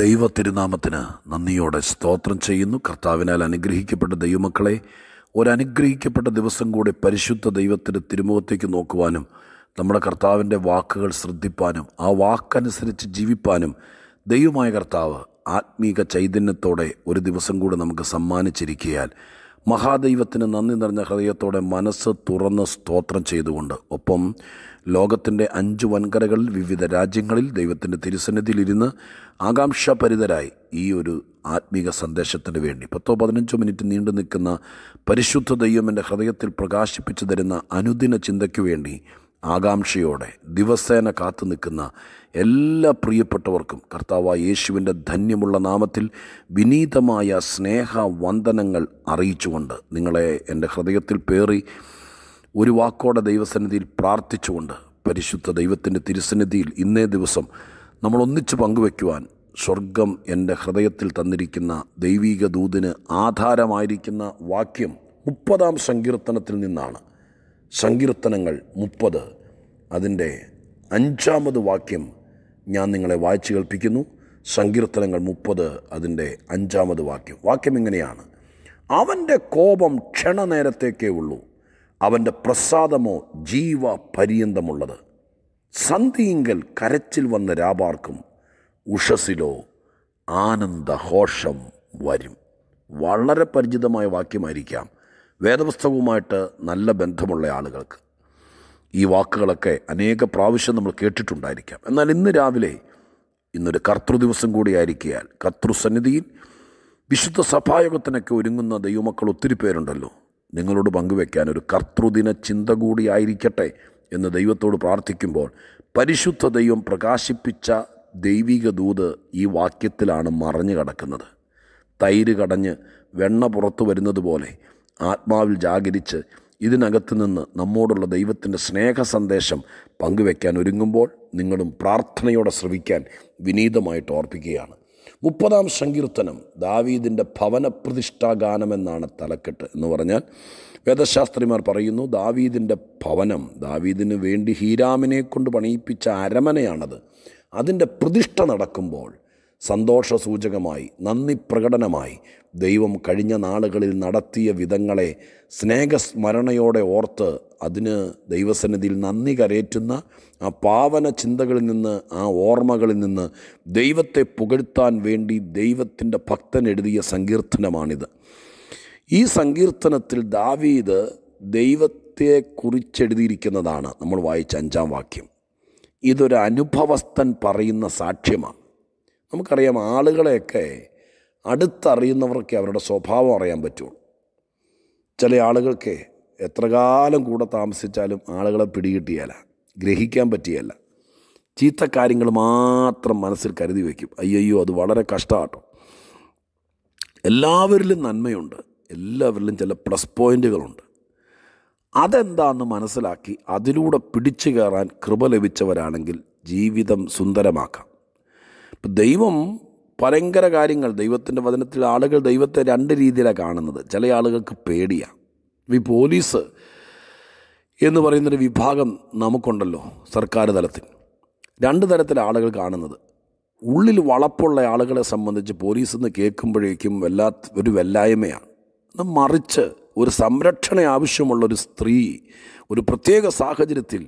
ദൈവ തിരുനാമത്തിന് നന്ദിയോടെ സ്തോത്രം ചെയ്യുന്നു കർത്താവിനാൽ അനുഗ്രഹിക്കപ്പെട്ട ദൈവമക്കളെ ഒരനുഗ്രഹിക്കപ്പെട്ട ദിവസം കൂടി പരിശുദ്ധ ദൈവത്തിൻ്റെ തിരുമുഖത്തേക്ക് നോക്കുവാനും നമ്മുടെ കർത്താവിൻ്റെ വാക്കുകൾ ശ്രദ്ധിപ്പാനും ആ വാക്കനുസരിച്ച് ജീവിപ്പാനും ദൈവമായ കർത്താവ് ആത്മീക ചൈതന്യത്തോടെ ഒരു ദിവസം കൂടെ നമുക്ക് സമ്മാനിച്ചിരിക്കയാൽ മഹാദൈവത്തിന് നന്ദി നിറഞ്ഞ ഹൃദയത്തോടെ മനസ്സ് തുറന്ന് സ്തോത്രം ചെയ്തുകൊണ്ട് ഒപ്പം ലോകത്തിൻ്റെ അഞ്ച് വൻകരകളിൽ വിവിധ രാജ്യങ്ങളിൽ ദൈവത്തിൻ്റെ തിരുസന്നിധിയിലിരുന്ന് ആകാംക്ഷാപരിതരായി ഈ ഒരു ആത്മീക സന്ദേശത്തിന് വേണ്ടി പത്തോ പതിനഞ്ചോ മിനിറ്റ് നീണ്ടു നിൽക്കുന്ന പരിശുദ്ധ ദൈവം എൻ്റെ ഹൃദയത്തിൽ പ്രകാശിപ്പിച്ചു തരുന്ന അനുദിന ചിന്തയ്ക്ക് വേണ്ടി ആകാംക്ഷയോടെ ദിവസേന കാത്തു നിൽക്കുന്ന എല്ലാ പ്രിയപ്പെട്ടവർക്കും കർത്താവ് യേശുവിൻ്റെ ധന്യമുള്ള നാമത്തിൽ വിനീതമായ സ്നേഹ വന്ദനങ്ങൾ അറിയിച്ചുകൊണ്ട് നിങ്ങളെ എൻ്റെ ഹൃദയത്തിൽ പേറി ഒരു വാക്കോടെ ദൈവസന്നിധിയിൽ പ്രാർത്ഥിച്ചുകൊണ്ട് പരിശുദ്ധ ദൈവത്തിൻ്റെ തിരുസന്നിധിയിൽ ഇന്നേ ദിവസം നമ്മൾ ഒന്നിച്ച് പങ്കുവയ്ക്കുവാൻ സ്വർഗം എൻ്റെ ഹൃദയത്തിൽ തന്നിരിക്കുന്ന ദൈവീക ദൂതിന് ആധാരമായിരിക്കുന്ന വാക്യം മുപ്പതാം സങ്കീർത്തനത്തിൽ നിന്നാണ് സങ്കീർത്തനങ്ങൾ മുപ്പത് അതിൻ്റെ അഞ്ചാമത് വാക്യം ഞാൻ നിങ്ങളെ വായിച്ചു കേൾപ്പിക്കുന്നു സങ്കീർത്തനങ്ങൾ മുപ്പത് അതിൻ്റെ അഞ്ചാമത് വാക്യം വാക്യം ഇങ്ങനെയാണ് അവൻ്റെ കോപം ക്ഷണനേരത്തേക്കേ ഉള്ളൂ അവൻ്റെ പ്രസാദമോ ജീവ പര്യന്തമുള്ളത് സന്ധിയിങ്കൽ കരച്ചിൽ വന്ന രാപാർക്കും ഉഷസിലോ ആനന്ദഘോഷം വരും വളരെ പരിചിതമായ വാക്യമായിരിക്കാം വേദപുസ്തകവുമായിട്ട് നല്ല ബന്ധമുള്ള ആളുകൾക്ക് ഈ വാക്കുകളൊക്കെ അനേക പ്രാവശ്യം നമ്മൾ കേട്ടിട്ടുണ്ടായിരിക്കാം എന്നാൽ ഇന്ന് രാവിലെ ഇന്നൊരു കർത്തൃ ദിവസം കൂടിയായിരിക്കാൽ കർത്തൃസന്നിധിയിൽ വിശുദ്ധ സഭായോഗത്തിനൊക്കെ ഒരുങ്ങുന്ന ദൈവമക്കൾ ഒത്തിരി പേരുണ്ടല്ലോ നിങ്ങളോട് പങ്കുവെക്കാൻ ഒരു കർത്തൃദിന ചിന്ത കൂടിയായിരിക്കട്ടെ എന്ന് ദൈവത്തോട് പ്രാർത്ഥിക്കുമ്പോൾ പരിശുദ്ധ ദൈവം പ്രകാശിപ്പിച്ച ദൈവിക ദൂത് ഈ വാക്യത്തിലാണ് മറഞ്ഞു കിടക്കുന്നത് തൈര് കടഞ്ഞ് വെണ്ണ പുറത്തു വരുന്നത് പോലെ ആത്മാവിൽ ജാഗരിച്ച് ഇതിനകത്തു നിന്ന് നമ്മോടുള്ള ദൈവത്തിൻ്റെ സ്നേഹ സന്ദേശം പങ്കുവെക്കാൻ ഒരുങ്ങുമ്പോൾ നിങ്ങളും പ്രാർത്ഥനയോടെ ശ്രവിക്കാൻ വിനീതമായിട്ട് ഓർപ്പിക്കുകയാണ് മുപ്പതാം സങ്കീർത്തനം ദാവീദിൻ്റെ ഭവനപ്രതിഷ്ഠാഗാനം എന്നാണ് തലക്കെട്ട് എന്ന് പറഞ്ഞാൽ വേദശാസ്ത്രിമാർ പറയുന്നു ദാവീദിൻ്റെ ഭവനം ദാവീദിന് വേണ്ടി ഹീരാമിനെ കൊണ്ട് പണിയിപ്പിച്ച അരമനയാണത് അതിൻ്റെ പ്രതിഷ്ഠ നടക്കുമ്പോൾ സന്തോഷ സൂചകമായി നന്ദി പ്രകടനമായി ദൈവം കഴിഞ്ഞ നാളുകളിൽ നടത്തിയ വിധങ്ങളെ സ്നേഹസ്മരണയോടെ ഓർത്ത് അതിന് ദൈവസന്നിധിയിൽ നന്ദി കരയേറ്റുന്ന ആ പാവന ചിന്തകളിൽ നിന്ന് ആ ഓർമ്മകളിൽ നിന്ന് ദൈവത്തെ പുകഴ്ത്താൻ വേണ്ടി ദൈവത്തിൻ്റെ ഭക്തൻ എഴുതിയ സങ്കീർത്തനമാണിത് ഈ സങ്കീർത്തനത്തിൽ ദാവീദ് ദൈവത്തെ നമ്മൾ വായിച്ച അഞ്ചാം വാക്യം ഇതൊരു അനുഭവസ്ഥൻ പറയുന്ന സാക്ഷ്യമാണ് നമുക്കറിയാം ആളുകളെയൊക്കെ അടുത്തറിയുന്നവർക്കേ അവരുടെ സ്വഭാവം അറിയാൻ പറ്റുള്ളൂ ചില ആളുകൾക്ക് എത്ര കാലം കൂടെ താമസിച്ചാലും ആളുകളെ പിടികിട്ടിയല്ല ഗ്രഹിക്കാൻ പറ്റിയല്ല ചീത്ത കാര്യങ്ങൾ മാത്രം മനസ്സിൽ കരുതി വയ്ക്കും അയ്യോ അത് വളരെ കഷ്ടമാട്ടോ എല്ലാവരിലും നന്മയുണ്ട് എല്ലാവരിലും ചില പ്ലസ് പോയിൻറ്റുകളുണ്ട് അതെന്താണെന്ന് മനസ്സിലാക്കി അതിലൂടെ പിടിച്ചു കയറാൻ കൃപ ലഭിച്ചവരാണെങ്കിൽ ജീവിതം സുന്ദരമാക്കാം ദൈവം ഭയങ്കര കാര്യങ്ങൾ ദൈവത്തിൻ്റെ വചനത്തിൽ ആളുകൾ ദൈവത്തെ രണ്ട് രീതിയിലാണ് കാണുന്നത് ചില ആളുകൾക്ക് പേടിയാണ് ഈ പോലീസ് എന്ന് പറയുന്നൊരു വിഭാഗം നമുക്കുണ്ടല്ലോ സർക്കാർ തലത്തിൽ രണ്ട് തരത്തിലെ ആളുകൾ കാണുന്നത് ഉള്ളിൽ വളപ്പുള്ള ആളുകളെ സംബന്ധിച്ച് പോലീസ് എന്ന് കേൾക്കുമ്പോഴേക്കും വല്ലാത്ത ഒരു വല്ലായ്മയാണ് മറിച്ച് ഒരു സംരക്ഷണ ആവശ്യമുള്ള ഒരു സ്ത്രീ ഒരു പ്രത്യേക സാഹചര്യത്തിൽ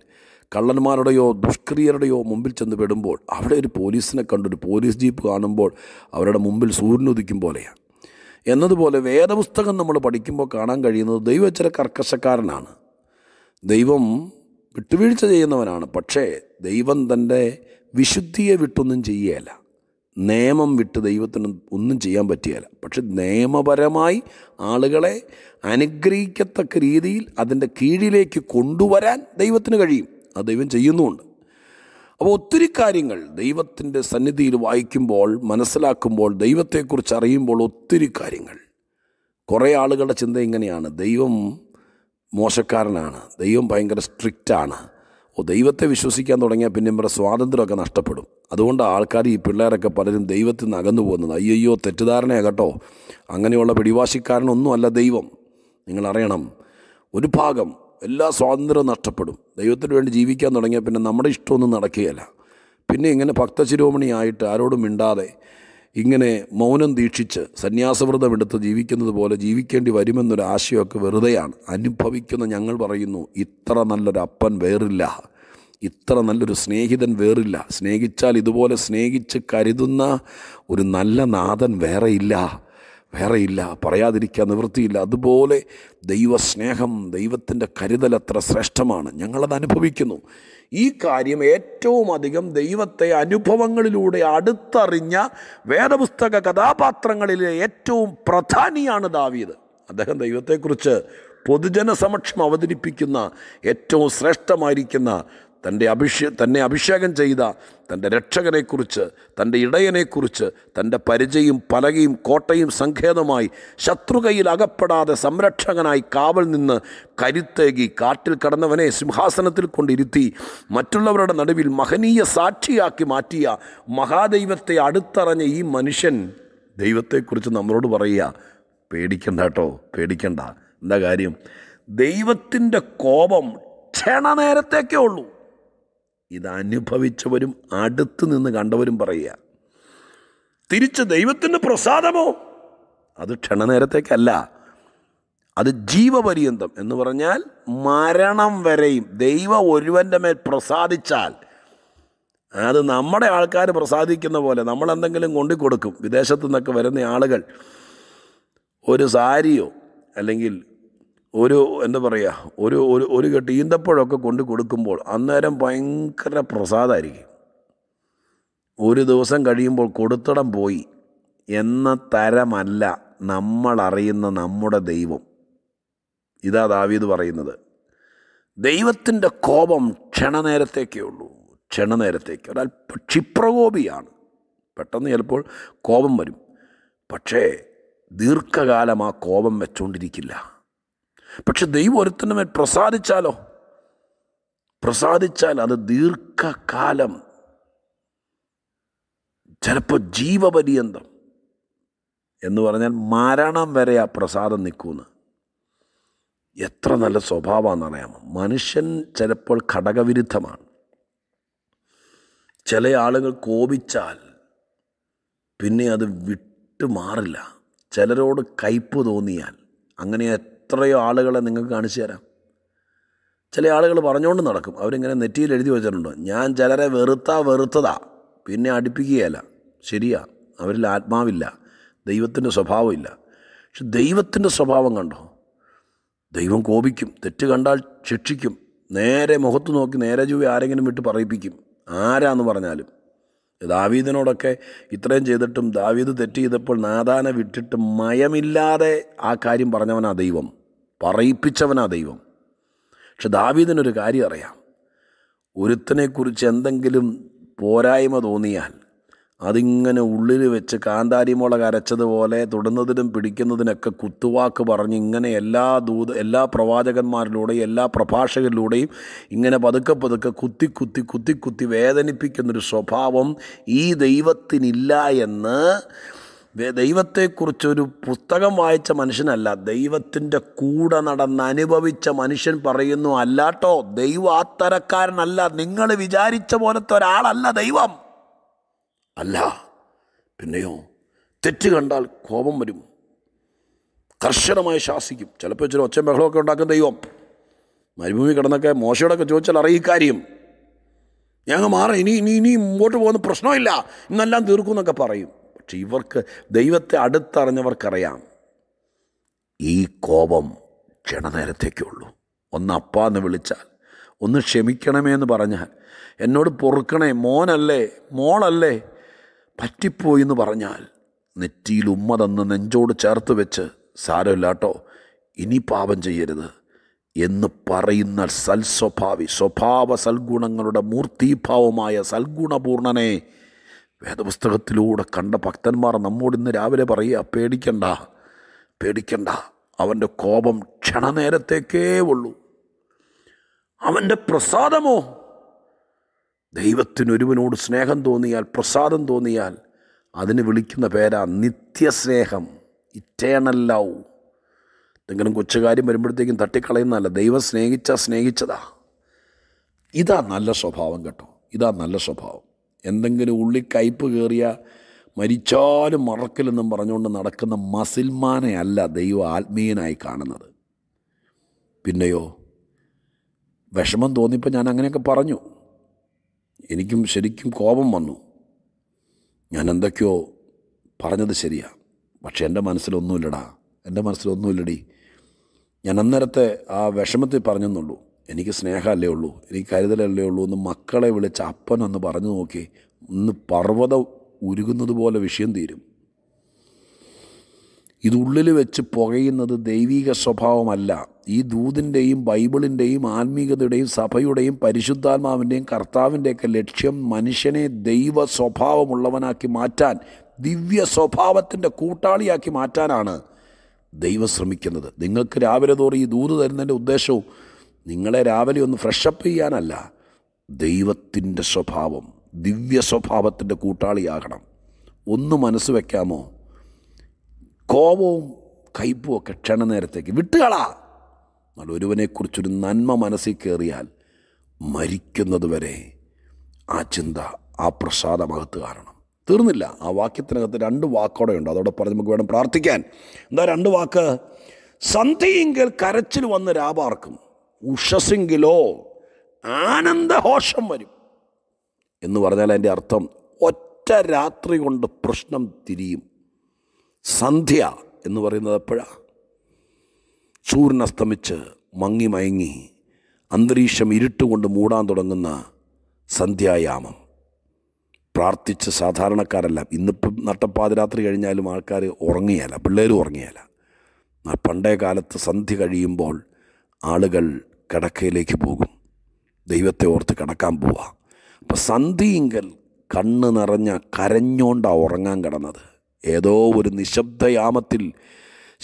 കള്ളന്മാരുടെയോ ദുഷ്ക്രിയരുടെയോ മുമ്പിൽ ചെന്ന് പെടുമ്പോൾ അവിടെ ഒരു പോലീസിനെ കണ്ടൊരു പോലീസ് ജീപ്പ് കാണുമ്പോൾ അവരുടെ മുമ്പിൽ സൂര്യനുദിക്കും പോലെയാണ് എന്നതുപോലെ വേദപുസ്തകം നമ്മൾ പഠിക്കുമ്പോൾ കാണാൻ കഴിയുന്നത് ദൈവം ചില കർക്കശക്കാരനാണ് ദൈവം വിട്ടുവീഴ്ച ചെയ്യുന്നവനാണ് പക്ഷേ ദൈവം തൻ്റെ വിശുദ്ധിയെ വിട്ടൊന്നും ചെയ്യേല നിയമം വിട്ട് ദൈവത്തിന് ഒന്നും ചെയ്യാൻ പറ്റിയല്ല പക്ഷെ നിയമപരമായി ആളുകളെ അനുഗ്രഹിക്കത്തക്ക രീതിയിൽ അതിൻ്റെ കീഴിലേക്ക് കൊണ്ടുവരാൻ ദൈവത്തിന് കഴിയും ആ ദൈവം ചെയ്യുന്നുമുണ്ട് അപ്പോൾ ഒത്തിരി കാര്യങ്ങൾ ദൈവത്തിൻ്റെ സന്നിധിയിൽ വായിക്കുമ്പോൾ മനസ്സിലാക്കുമ്പോൾ ദൈവത്തെക്കുറിച്ച് അറിയുമ്പോൾ ഒത്തിരി കാര്യങ്ങൾ കുറേ ആളുകളുടെ ചിന്ത ഇങ്ങനെയാണ് ദൈവം മോശക്കാരനാണ് ദൈവം ഭയങ്കര സ്ട്രിക്റ്റാണ് ഓ ദൈവത്തെ വിശ്വസിക്കാൻ തുടങ്ങിയാൽ പിന്നെ ഇവരുടെ സ്വാതന്ത്ര്യമൊക്കെ നഷ്ടപ്പെടും അതുകൊണ്ട് ആൾക്കാർ ഈ പിള്ളേരൊക്കെ പലരും ദൈവത്തിൽ നിന്ന് അകന്നു പോകുന്നത് അയ്യോ കേട്ടോ അങ്ങനെയുള്ള പിടിവാശിക്കാരനൊന്നുമല്ല ദൈവം നിങ്ങൾ അറിയണം ഒരു ഭാഗം എല്ലാ സ്വാതന്ത്ര്യവും നഷ്ടപ്പെടും ദൈവത്തിന് വേണ്ടി ജീവിക്കാൻ തുടങ്ങിയാൽ പിന്നെ നമ്മുടെ ഇഷ്ടമൊന്നും നടക്കുകയല്ല പിന്നെ ഇങ്ങനെ ഭക്തശിരോമണിയായിട്ട് ആരോടും മിണ്ടാതെ ഇങ്ങനെ മൗനം ദീക്ഷിച്ച് സന്യാസവ്രതം എടുത്ത് ജീവിക്കുന്നത് പോലെ ജീവിക്കേണ്ടി വരുമെന്നൊരു ആശയമൊക്കെ വെറുതെയാണ് അനുഭവിക്കുന്ന ഞങ്ങൾ പറയുന്നു ഇത്ര നല്ലൊരു അപ്പൻ വേറില്ല ഇത്ര നല്ലൊരു സ്നേഹിതൻ വേറില്ല സ്നേഹിച്ചാൽ ഇതുപോലെ സ്നേഹിച്ച് കരുതുന്ന ഒരു നല്ല നാഥൻ വേറെയില്ല വേറെയില്ല പറയാതിരിക്കാൻ നിവൃത്തിയില്ല അതുപോലെ ദൈവസ്നേഹം ദൈവത്തിൻ്റെ കരുതൽ അത്ര ശ്രേഷ്ഠമാണ് ഞങ്ങളത് അനുഭവിക്കുന്നു ഈ കാര്യം ഏറ്റവും അധികം ദൈവത്തെ അനുഭവങ്ങളിലൂടെ അടുത്തറിഞ്ഞ വേദപുസ്തക കഥാപാത്രങ്ങളിലെ ഏറ്റവും പ്രധാനിയാണ് ദാവീദ് അദ്ദേഹം ദൈവത്തെക്കുറിച്ച് പൊതുജന സമക്ഷം അവതരിപ്പിക്കുന്ന ഏറ്റവും ശ്രേഷ്ഠമായിരിക്കുന്ന തൻ്റെ അഭിഷേ തന്നെ അഭിഷേകം ചെയ്ത തൻ്റെ രക്ഷകനെക്കുറിച്ച് തൻ്റെ ഇടയനെക്കുറിച്ച് തൻ്റെ പരിചയം പലകയും കോട്ടയും സങ്കേതമായി ശത്രുകയിൽ അകപ്പെടാതെ സംരക്ഷകനായി കാവൽ നിന്ന് കരുത്തേകി കാട്ടിൽ കടന്നവനെ സിംഹാസനത്തിൽ കൊണ്ടിരുത്തി മറ്റുള്ളവരുടെ നടുവിൽ മഹനീയ സാക്ഷിയാക്കി മാറ്റിയ മഹാദൈവത്തെ അടുത്തറിഞ്ഞ ഈ മനുഷ്യൻ ദൈവത്തെക്കുറിച്ച് നമ്മളോട് പറയുക പേടിക്കണ്ട കേട്ടോ പേടിക്കണ്ട എന്താ കാര്യം ദൈവത്തിൻ്റെ കോപം ക്ഷണനേരത്തേക്കേ ഉള്ളൂ ഇത് അനുഭവിച്ചവരും അടുത്ത് നിന്ന് കണ്ടവരും പറയുക തിരിച്ച് ദൈവത്തിൻ്റെ പ്രസാദമോ അത് ക്ഷണനേരത്തേക്കല്ല അത് ജീവപര്യന്തം എന്ന് പറഞ്ഞാൽ മരണം വരെയും ദൈവം ഒരുവൻ്റെ മേൽ പ്രസാദിച്ചാൽ അത് നമ്മുടെ ആൾക്കാർ പ്രസാദിക്കുന്ന പോലെ നമ്മൾ എന്തെങ്കിലും കൊണ്ടു കൊടുക്കും വിദേശത്തു നിന്നൊക്കെ വരുന്ന ആളുകൾ ഒരു സാരിയോ അല്ലെങ്കിൽ ഒരു എന്താ പറയുക ഒരു ഒരു ഒരു കെട്ട് ഈന്തപ്പഴമൊക്കെ കൊണ്ട് കൊടുക്കുമ്പോൾ അന്നേരം ഭയങ്കര പ്രസാദമായിരിക്കും ഒരു ദിവസം കഴിയുമ്പോൾ കൊടുത്തടം പോയി എന്ന തരമല്ല നമ്മളറിയുന്ന നമ്മുടെ ദൈവം ഇതാ ദാവീദ് പറയുന്നത് ദൈവത്തിൻ്റെ കോപം ക്ഷണനേരത്തേക്കേ ഉള്ളൂ ക്ഷണനേരത്തേക്ക് ഒരല്പ ക്ഷിപ്രകോപിയാണ് പെട്ടെന്ന് ചിലപ്പോൾ കോപം വരും പക്ഷേ ദീർഘകാലം ആ കോപം വെച്ചുകൊണ്ടിരിക്കില്ല പക്ഷെ ദൈവം ഒരുത്തനുമേൽ പ്രസാദിച്ചാലോ പ്രസാദിച്ചാൽ അത് ദീർഘകാലം ചിലപ്പോൾ ജീവപര്യന്തം എന്ന് പറഞ്ഞാൽ മരണം വരെ ആ പ്രസാദം നിൽക്കുമെന്ന് എത്ര നല്ല സ്വഭാവമാണെന്ന് അറിയാമോ മനുഷ്യൻ ചിലപ്പോൾ ഘടകവിരുദ്ധമാണ് ചില ആളുകൾ കോപിച്ചാൽ പിന്നെ അത് വിട്ടു മാറില്ല ചിലരോട് കയ്പ് തോന്നിയാൽ അങ്ങനെ എത്രയോ ആളുകളെ നിങ്ങൾക്ക് കാണിച്ചു തരാം ചില ആളുകൾ പറഞ്ഞുകൊണ്ട് നടക്കും അവരിങ്ങനെ നെറ്റിയിൽ എഴുതി വെച്ചിട്ടുണ്ട് ഞാൻ ചിലരെ വെറുത്താ വെറുത്തതാ പിന്നെ അടുപ്പിക്കുകയല്ല ശരിയാ അവരിൽ ആത്മാവില്ല ദൈവത്തിൻ്റെ ഇല്ല പക്ഷെ ദൈവത്തിൻ്റെ സ്വഭാവം കണ്ടോ ദൈവം കോപിക്കും തെറ്റ് കണ്ടാൽ ശിക്ഷിക്കും നേരെ മുഖത്ത് നോക്കി നേരെ ജൂവി ആരെങ്കിലും വിട്ട് പറയിപ്പിക്കും ആരാന്ന് പറഞ്ഞാലും ദാവീദിനോടൊക്കെ ഇത്രയും ചെയ്തിട്ടും ദാവീദ് തെറ്റ് ചെയ്തപ്പോൾ നാദാനെ വിട്ടിട്ട് മയമില്ലാതെ ആ കാര്യം പറഞ്ഞവനാ ദൈവം പറയിപ്പിച്ചവനാ ദൈവം പക്ഷെ ദാവീദിനൊരു കാര്യം അറിയാം ഒരുത്തനെക്കുറിച്ച് എന്തെങ്കിലും പോരായ്മ തോന്നിയാൽ അതിങ്ങനെ ഉള്ളിൽ വെച്ച് കാന്താരിമുള കരച്ചതുപോലെ തൊടുന്നതിനും പിടിക്കുന്നതിനൊക്കെ കുത്തുവാക്ക് പറഞ്ഞ് ഇങ്ങനെ എല്ലാ ദൂത എല്ലാ പ്രവാചകന്മാരിലൂടെയും എല്ലാ പ്രഭാഷകരിലൂടെയും ഇങ്ങനെ പതുക്കെ പതുക്കെ കുത്തി കുത്തി കുത്തി കുത്തി വേദനിപ്പിക്കുന്നൊരു സ്വഭാവം ഈ ദൈവത്തിനില്ല എന്ന് ദൈവത്തെക്കുറിച്ചൊരു പുസ്തകം വായിച്ച മനുഷ്യനല്ല ദൈവത്തിൻ്റെ കൂടെ നടന്ന് അനുഭവിച്ച മനുഷ്യൻ പറയുന്നു അല്ലാട്ടോ ദൈവാത്തരക്കാരനല്ല നിങ്ങൾ വിചാരിച്ച പോലത്തെ ഒരാളല്ല ദൈവം അല്ല പിന്നെയോ തെറ്റ് കണ്ടാൽ കോപം വരും കർശനമായി ശാസിക്കും ചിലപ്പോൾ ഇച്ചിരി ഒച്ച ബഹളമൊക്കെ ഉണ്ടാക്കും ദൈവം മരുഭൂമി കിടന്നൊക്കെ മോശയോടൊക്കെ ചോദിച്ചാൽ അറിയിക്കാര്യം ഞങ്ങൾ മാറാം ഇനി ഇനി ഇനി മുമ്പോട്ട് പോകുന്ന പ്രശ്നമില്ല ഇന്നെല്ലാം തീർക്കും എന്നൊക്കെ പറയും പക്ഷെ ഇവർക്ക് ദൈവത്തെ അടുത്തറിഞ്ഞവർക്കറിയാം ഈ കോപം ക്ഷണനേരത്തേക്കുള്ളൂ ഒന്ന് അപ്പ എന്ന് വിളിച്ചാൽ ഒന്ന് ക്ഷമിക്കണമേ എന്ന് പറഞ്ഞാൽ എന്നോട് പൊറുക്കണേ മോനല്ലേ മോളല്ലേ പറ്റിപ്പോയി എന്ന് പറഞ്ഞാൽ നെറ്റിയിൽ ഉമ്മ തന്ന് നെഞ്ചോട് ചേർത്ത് വെച്ച് കേട്ടോ ഇനി പാപം ചെയ്യരുത് എന്ന് പറയുന്ന സൽസ്വഭാവി സ്വഭാവ സൽഗുണങ്ങളുടെ മൂർത്തീഭാവമായ സൽഗുണപൂർണനെ വേദപുസ്തകത്തിലൂടെ കണ്ട ഭക്തന്മാർ നമ്മോട് ഇന്ന് രാവിലെ പറയുക പേടിക്കണ്ട പേടിക്കണ്ട അവൻ്റെ കോപം ക്ഷണനേരത്തേക്കേ ഉള്ളൂ അവൻ്റെ പ്രസാദമോ ദൈവത്തിനൊരുവനോട് സ്നേഹം തോന്നിയാൽ പ്രസാദം തോന്നിയാൽ അതിന് വിളിക്കുന്ന പേരാ നിത്യസ്നേഹം ഇറ്റേണൽ ലവ് എന്തെങ്കിലും കൊച്ചുകാര്യം വരുമ്പോഴത്തേക്കും തട്ടിക്കളയുന്നതല്ല ദൈവം സ്നേഹിച്ചാൽ സ്നേഹിച്ചതാ ഇതാ നല്ല സ്വഭാവം കേട്ടോ ഇതാ നല്ല സ്വഭാവം എന്തെങ്കിലും ഉള്ളി കയ്പ് കയറിയ മരിച്ചാലും മറക്കില്ലെന്നും പറഞ്ഞുകൊണ്ട് നടക്കുന്ന മസിൽമാനെ ദൈവം ആത്മീയനായി കാണുന്നത് പിന്നെയോ വിഷമം തോന്നിയപ്പോൾ ഞാൻ അങ്ങനെയൊക്കെ പറഞ്ഞു എനിക്കും ശരിക്കും കോപം വന്നു ഞാൻ എന്തൊക്കെയോ പറഞ്ഞത് ശരിയാ പക്ഷെ എൻ്റെ മനസ്സിലൊന്നുമില്ലടാ എൻ്റെ മനസ്സിലൊന്നുമില്ലടി ഞാൻ അന്നേരത്തെ ആ വിഷമത്തിൽ പറഞ്ഞെന്നുള്ളൂ എനിക്ക് സ്നേഹമല്ലേ ഉള്ളൂ എനിക്ക് കരുതലല്ലേ ഉള്ളൂ എന്ന് മക്കളെ വിളിച്ച അപ്പനൊന്ന് പറഞ്ഞു നോക്കി ഒന്ന് പർവ്വത ഉരുകുന്നത് പോലെ വിഷയം തീരും ഇതുള്ളിൽ വെച്ച് പുകയുന്നത് ദൈവിക സ്വഭാവമല്ല ഈ ദൂതിൻ്റെയും ബൈബിളിൻ്റെയും ആത്മീകതയുടെയും സഭയുടെയും പരിശുദ്ധാത്മാവിൻ്റെയും കർത്താവിൻ്റെയൊക്കെ ലക്ഷ്യം മനുഷ്യനെ ദൈവ സ്വഭാവമുള്ളവനാക്കി മാറ്റാൻ ദിവ്യ സ്വഭാവത്തിൻ്റെ കൂട്ടാളിയാക്കി മാറ്റാനാണ് ദൈവം ശ്രമിക്കുന്നത് നിങ്ങൾക്ക് രാവിലെ തോറും ഈ ദൂത് തരുന്നതിൻ്റെ ഉദ്ദേശവും നിങ്ങളെ രാവിലെ ഒന്ന് ഫ്രഷപ്പ് ചെയ്യാനല്ല ദൈവത്തിൻ്റെ സ്വഭാവം ദിവ്യ സ്വഭാവത്തിൻ്റെ കൂട്ടാളിയാകണം ഒന്ന് മനസ്സ് വയ്ക്കാമോ കോപവും ക്ഷണ നേരത്തേക്ക് വിട്ടുകളാ എന്നാൽ ഒരുവനെക്കുറിച്ചൊരു നന്മ മനസ്സിൽ കയറിയാൽ മരിക്കുന്നതുവരെ ആ ചിന്ത ആ പ്രസാദമകത്ത് കാരണം തീർന്നില്ല ആ വാക്യത്തിനകത്ത് രണ്ട് വാക്കോടെ ഉണ്ട് അതോടെ പറഞ്ഞ് നമുക്ക് വേണം പ്രാർത്ഥിക്കാൻ എന്താ രണ്ട് വാക്ക് സന്ധ്യയെങ്കിൽ കരച്ചിൽ വന്ന് രാപാർക്കും ഉഷസെങ്കിലോ ആനന്ദഘോഷം വരും എന്ന് പറഞ്ഞാൽ അതിൻ്റെ അർത്ഥം ഒറ്റ രാത്രി കൊണ്ട് പ്രശ്നം തിരിയും സന്ധ്യ എന്ന് പറയുന്നത് എപ്പോഴാണ് സൂര്യൻ അസ്തമിച്ച് മങ്ങി മയങ്ങി അന്തരീക്ഷം ഇരുട്ടുകൊണ്ട് മൂടാൻ തുടങ്ങുന്ന സന്ധ്യായാമം പ്രാർത്ഥിച്ച് സാധാരണക്കാരല്ല ഇന്നിപ്പം നട്ടപ്പാതിരാത്രി കഴിഞ്ഞാലും ആൾക്കാർ ഉറങ്ങിയല്ല പിള്ളേർ ഉറങ്ങിയല്ല പണ്ടേ കാലത്ത് സന്ധ്യ കഴിയുമ്പോൾ ആളുകൾ കടക്കയിലേക്ക് പോകും ദൈവത്തെ ഓർത്ത് കിടക്കാൻ പോവുക അപ്പം സന്ധിയിങ്കൽ കണ്ണ് നിറഞ്ഞ കരഞ്ഞോണ്ടാണ് ഉറങ്ങാൻ കിടന്നത് ഏതോ ഒരു നിശബ്ദയാമത്തിൽ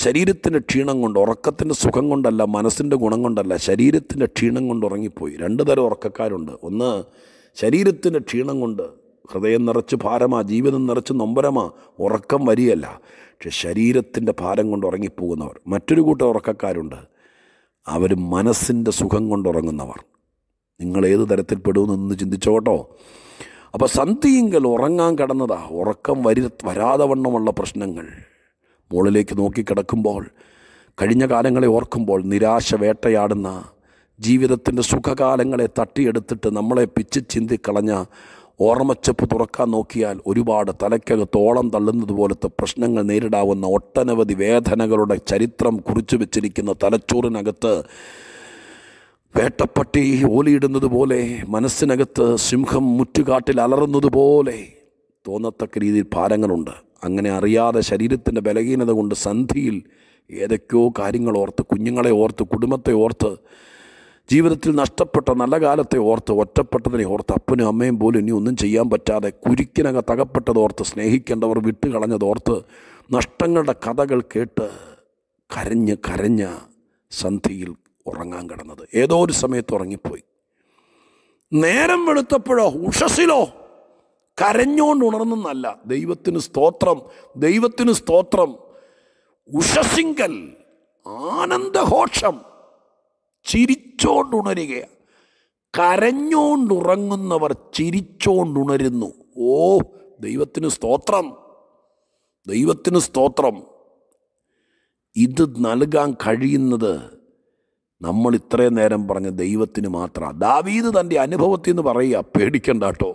ശരീരത്തിൻ്റെ ക്ഷീണം കൊണ്ട് ഉറക്കത്തിൻ്റെ സുഖം കൊണ്ടല്ല മനസ്സിൻ്റെ ഗുണം കൊണ്ടല്ല ശരീരത്തിൻ്റെ ക്ഷീണം കൊണ്ട് ഉറങ്ങിപ്പോയി രണ്ട് തരം ഉറക്കക്കാരുണ്ട് ഒന്ന് ശരീരത്തിൻ്റെ ക്ഷീണം കൊണ്ട് ഹൃദയം നിറച്ച് ഭാരമാ ജീവിതം നിറച്ച് നൊമ്പരമാ ഉറക്കം വരികയല്ല പക്ഷെ ശരീരത്തിൻ്റെ ഭാരം കൊണ്ട് ഉറങ്ങിപ്പോകുന്നവർ മറ്റൊരു കൂട്ടം ഉറക്കക്കാരുണ്ട് അവർ മനസ്സിൻ്റെ സുഖം കൊണ്ടുറങ്ങുന്നവർ നിങ്ങൾ ഏത് തരത്തിൽപ്പെടുമെന്ന് ഒന്ന് ചിന്തിച്ചോട്ടോ അപ്പോൾ സന്ധിയെങ്കിൽ ഉറങ്ങാൻ കടന്നതാ ഉറക്കം വരി വരാതെ വണ്ണമുള്ള പ്രശ്നങ്ങൾ മുകളിലേക്ക് നോക്കിക്കിടക്കുമ്പോൾ കഴിഞ്ഞ കാലങ്ങളെ ഓർക്കുമ്പോൾ നിരാശ വേട്ടയാടുന്ന ജീവിതത്തിൻ്റെ സുഖകാലങ്ങളെ തട്ടിയെടുത്തിട്ട് നമ്മളെ പിച്ച് ചിന്തിക്കളഞ്ഞ ഓർമ്മച്ചപ്പ് തുറക്കാൻ നോക്കിയാൽ ഒരുപാട് തലയ്ക്കകത്തോളം തള്ളുന്നത് പോലത്തെ പ്രശ്നങ്ങൾ നേരിടാവുന്ന ഒട്ടനവധി വേദനകളുടെ ചരിത്രം കുറിച്ചു വെച്ചിരിക്കുന്ന തലച്ചോറിനകത്ത് വേട്ടപ്പട്ടി ഓലിയിടുന്നത് പോലെ മനസ്സിനകത്ത് സിംഹം മുറ്റുകാട്ടിൽ അലറുന്നത് പോലെ തോന്നത്തക്ക രീതിയിൽ ഭാരങ്ങളുണ്ട് അങ്ങനെ അറിയാതെ ശരീരത്തിൻ്റെ ബലഹീനത കൊണ്ട് സന്ധിയിൽ ഏതൊക്കെയോ കാര്യങ്ങൾ ഓർത്ത് കുഞ്ഞുങ്ങളെ ഓർത്ത് കുടുംബത്തെ ഓർത്ത് ജീവിതത്തിൽ നഷ്ടപ്പെട്ട നല്ല കാലത്തെ ഓർത്ത് ഒറ്റപ്പെട്ടതിനെ ഓർത്ത് അപ്പനും അമ്മയും പോലും ഇനി ഒന്നും ചെയ്യാൻ പറ്റാതെ കുരുക്കിനക തകപ്പെട്ടതോർത്ത് സ്നേഹിക്കേണ്ടവർ വിട്ടുകളഞ്ഞതോർത്ത് നഷ്ടങ്ങളുടെ കഥകൾ കേട്ട് കരഞ്ഞ് കരഞ്ഞ സന്ധിയിൽ ഉറങ്ങാൻ കിടന്നത് ഏതോ ഒരു സമയത്ത് ഉറങ്ങിപ്പോയി നേരം വെളുത്തപ്പോഴോ ഉഷസിലോ കരഞ്ഞോണ്ട് ഉണർന്നെന്നല്ല ദൈവത്തിന് സ്തോത്രം ദൈവത്തിന് സ്തോത്രം ഉഷസിങ്കൽ ആനന്ദഘോഷം ചിരിച്ചോണ്ടുണരുകയാണ് കരഞ്ഞോണ്ടുറങ്ങുന്നവർ ചിരിച്ചോണ്ടുണരുന്നു ഓ ദൈവത്തിന് സ്തോത്രം ദൈവത്തിന് സ്തോത്രം ഇത് നൽകാൻ കഴിയുന്നത് നമ്മൾ ഇത്രയും നേരം പറഞ്ഞ ദൈവത്തിന് മാത്രമാണ് ദാവീത് തൻ്റെ അനുഭവത്തിൽ നിന്ന് പറയുക പേടിക്കണ്ട കേട്ടോ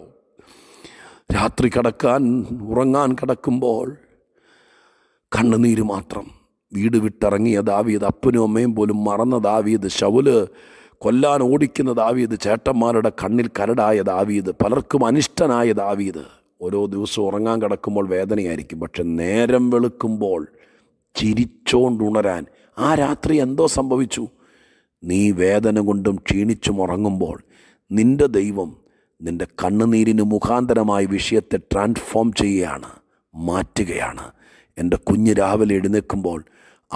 രാത്രി കിടക്കാൻ ഉറങ്ങാൻ കിടക്കുമ്പോൾ കണ്ണുനീര് മാത്രം വീട് വിട്ടിറങ്ങിയ ദാവീത് അപ്പനും അമ്മയും പോലും മറന്ന ദാവീത് ശൗല് കൊല്ലാൻ ഓടിക്കുന്ന ദാവീത് ചേട്ടന്മാരുടെ കണ്ണിൽ കരടായ ദാവീത് പലർക്കും അനിഷ്ടനായ ദാവീത് ഓരോ ദിവസവും ഉറങ്ങാൻ കിടക്കുമ്പോൾ വേദനയായിരിക്കും പക്ഷെ നേരം വെളുക്കുമ്പോൾ ചിരിച്ചോണ്ടുണരാൻ ആ രാത്രി എന്തോ സംഭവിച്ചു നീ വേദന കൊണ്ടും ക്ഷീണിച്ചും ഉറങ്ങുമ്പോൾ നിൻ്റെ ദൈവം നിൻ്റെ കണ്ണുനീരിന് മുഖാന്തരമായി വിഷയത്തെ ട്രാൻസ്ഫോം ചെയ്യുകയാണ് മാറ്റുകയാണ് എൻ്റെ കുഞ്ഞ് രാവിലെ എഴുന്നേൽക്കുമ്പോൾ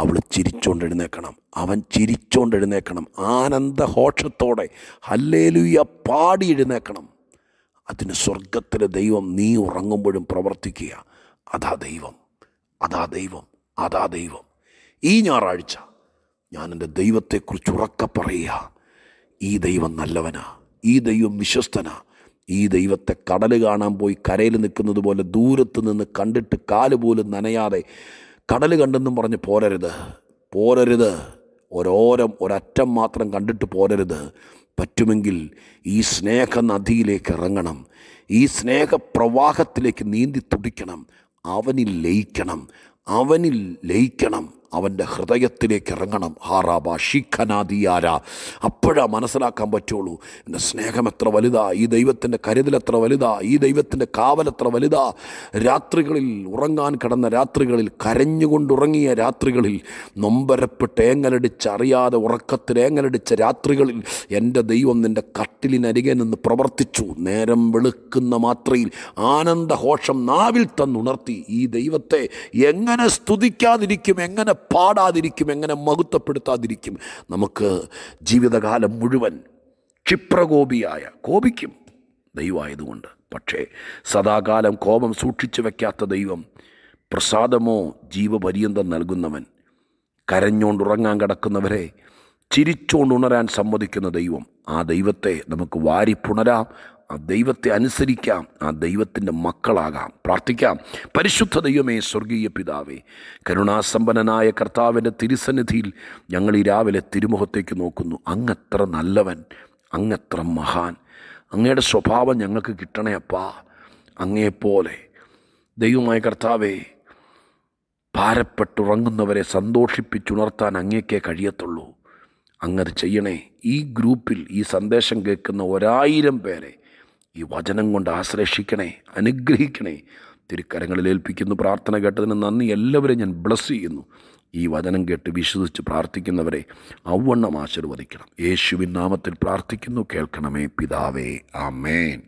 അവൾ ചിരിച്ചുകൊണ്ട് എഴുന്നേക്കണം അവൻ ചിരിച്ചുകൊണ്ട് എഴുന്നേക്കണം ആനന്ദഘോഷത്തോടെ ഹല്ലേലുയ പാടി എഴുന്നേക്കണം അതിന് സ്വർഗത്തിലെ ദൈവം നീ ഉറങ്ങുമ്പോഴും പ്രവർത്തിക്കുക അതാ ദൈവം അതാ ദൈവം അതാ ദൈവം ഈ ഞായറാഴ്ച ഞാൻ എൻ്റെ ദൈവത്തെക്കുറിച്ച് ഉറക്ക പറയുക ഈ ദൈവം നല്ലവനാ ഈ ദൈവം വിശ്വസ്തനാ ഈ ദൈവത്തെ കടല് കാണാൻ പോയി കരയിൽ നിൽക്കുന്നത് പോലെ ദൂരത്ത് നിന്ന് കണ്ടിട്ട് കാല് പോലും നനയാതെ കടൽ കണ്ടെന്നും പറഞ്ഞ് പോരരുത് പോരരുത് ഒരോരം ഒരറ്റം മാത്രം കണ്ടിട്ട് പോരരുത് പറ്റുമെങ്കിൽ ഈ സ്നേഹനദിയിലേക്ക് ഇറങ്ങണം ഈ സ്നേഹപ്രവാഹത്തിലേക്ക് നീന്തി തുടിക്കണം അവനിൽ ലയിക്കണം അവനിൽ ലയിക്കണം അവൻ്റെ ഹൃദയത്തിലേക്ക് ഇറങ്ങണം ഹാറാബ ഷിഖനാദിയാര അപ്പോഴാ മനസ്സിലാക്കാൻ പറ്റുള്ളൂ എൻ്റെ സ്നേഹം എത്ര വലുതാ ഈ ദൈവത്തിൻ്റെ കരുതലെത്ര വലുതാ ഈ ദൈവത്തിൻ്റെ കാവലെത്ര വലുതാ രാത്രികളിൽ ഉറങ്ങാൻ കിടന്ന രാത്രികളിൽ കരഞ്ഞുകൊണ്ടുറങ്ങിയ രാത്രികളിൽ നൊമ്പരപ്പെട്ട് ഏങ്ങലടിച്ച് അറിയാതെ ഉറക്കത്തിൽ ഏങ്ങലടിച്ച രാത്രികളിൽ എൻ്റെ ദൈവം നിൻ്റെ കട്ടിലിനരികെ നിന്ന് പ്രവർത്തിച്ചു നേരം വെളുക്കുന്ന മാത്രയിൽ ആനന്ദഘോഷം നാവിൽ തന്നുണർത്തി ഈ ദൈവത്തെ എങ്ങനെ സ്തുതിക്കാതിരിക്കും എങ്ങനെ പാടാതിരിക്കും എങ്ങനെ മഹത്വപ്പെടുത്താതിരിക്കും നമുക്ക് ജീവിതകാലം മുഴുവൻ ക്ഷിപ്രകോപിയായ കോപിക്കും ദൈവമായതുകൊണ്ട് പക്ഷേ സദാകാലം കോപം സൂക്ഷിച്ചു വയ്ക്കാത്ത ദൈവം പ്രസാദമോ ജീവപര്യന്തം നൽകുന്നവൻ കരഞ്ഞോണ്ടുറങ്ങാൻ കിടക്കുന്നവരെ ചിരിച്ചുകൊണ്ട് ഉണരാൻ സമ്മതിക്കുന്ന ദൈവം ആ ദൈവത്തെ നമുക്ക് വാരിപ്പുണരാം ആ ദൈവത്തെ അനുസരിക്കാം ആ ദൈവത്തിൻ്റെ മക്കളാകാം പ്രാർത്ഥിക്കാം പരിശുദ്ധ ദൈവമേ സ്വർഗീയ പിതാവേ കരുണാസമ്പന്നനായ കർത്താവിൻ്റെ തിരുസന്നിധിയിൽ ഞങ്ങൾ ഈ രാവിലെ തിരുമുഖത്തേക്ക് നോക്കുന്നു അങ്ങത്ര നല്ലവൻ അങ്ങത്ര മഹാൻ അങ്ങയുടെ സ്വഭാവം ഞങ്ങൾക്ക് കിട്ടണേ അപ്പാ അങ്ങയെപ്പോലെ ദൈവമായ കർത്താവേ ഭാരപ്പെട്ടുറങ്ങുന്നവരെ സന്തോഷിപ്പിച്ചുണർത്താൻ അങ്ങേക്കേ കഴിയത്തുള്ളൂ അങ്ങത് ചെയ്യണേ ഈ ഗ്രൂപ്പിൽ ഈ സന്ദേശം കേൾക്കുന്ന ഒരായിരം പേരെ ഈ വചനം കൊണ്ട് ആശ്രയിക്കണേ അനുഗ്രഹിക്കണേ തിരുക്കരങ്ങളിൽ ഏൽപ്പിക്കുന്നു പ്രാർത്ഥന കേട്ടതിന് നന്ദി എല്ലാവരെയും ഞാൻ ബ്ലസ് ചെയ്യുന്നു ഈ വചനം കേട്ട് വിശ്വസിച്ച് പ്രാർത്ഥിക്കുന്നവരെ അവണ്ണം ആശീർവദിക്കണം യേശുവിൻ നാമത്തിൽ പ്രാർത്ഥിക്കുന്നു കേൾക്കണമേ പിതാവേ ആമേൻ